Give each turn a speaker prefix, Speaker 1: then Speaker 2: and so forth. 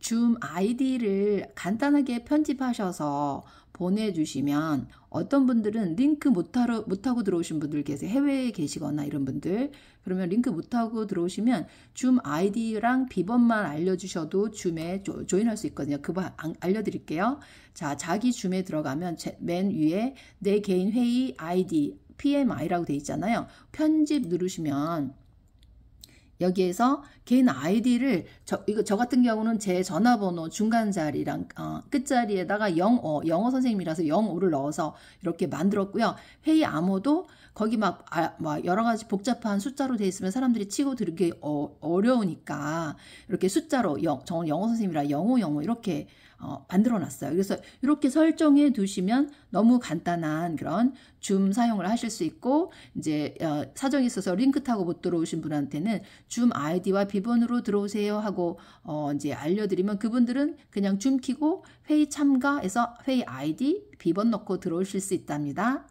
Speaker 1: 줌 아이디를
Speaker 2: 간단하게 편집하셔서 보내주시면 어떤 분들은 링크 못하러, 못하고 들어오신 분들 계세요. 해외에 계시거나 이런 분들. 그러면 링크 못하고 들어오시면 줌 아이디랑 비번만 알려주셔도 줌에 조, 인할수 있거든요. 그거 알려드릴게요. 자, 자기 줌에 들어가면 제, 맨 위에 내 개인 회의 아이디, PMI라고 돼 있잖아요. 편집 누르시면 여기에서 개인 아이디를 저, 이거 저 같은 경우는 제 전화번호 중간 자리랑 어, 끝자리에다가 영어 영어 선생님이라서 영어를 넣어서 이렇게 만들었고요. 회의 암호도 거기 막, 아, 막 여러 가지 복잡한 숫자로 돼 있으면 사람들이 치고 들기 어, 어려우니까 이렇게 숫자로 영, 저는 영어 선생님이라 영어 영어 이렇게 어, 만들어 놨어요. 그래서 이렇게 설정해 두시면 너무 간단한 그런 줌 사용을 하실 수 있고 이제 어, 사정이 있어서 링크 타고 못 들어오신 분한테는 줌 아이디와 비번으로 들어오세요 하고 어, 이제 알려드리면 그분들은 그냥 줌 키고 회의 참가에서 회의 아이디 비번 넣고 들어오실 수 있답니다.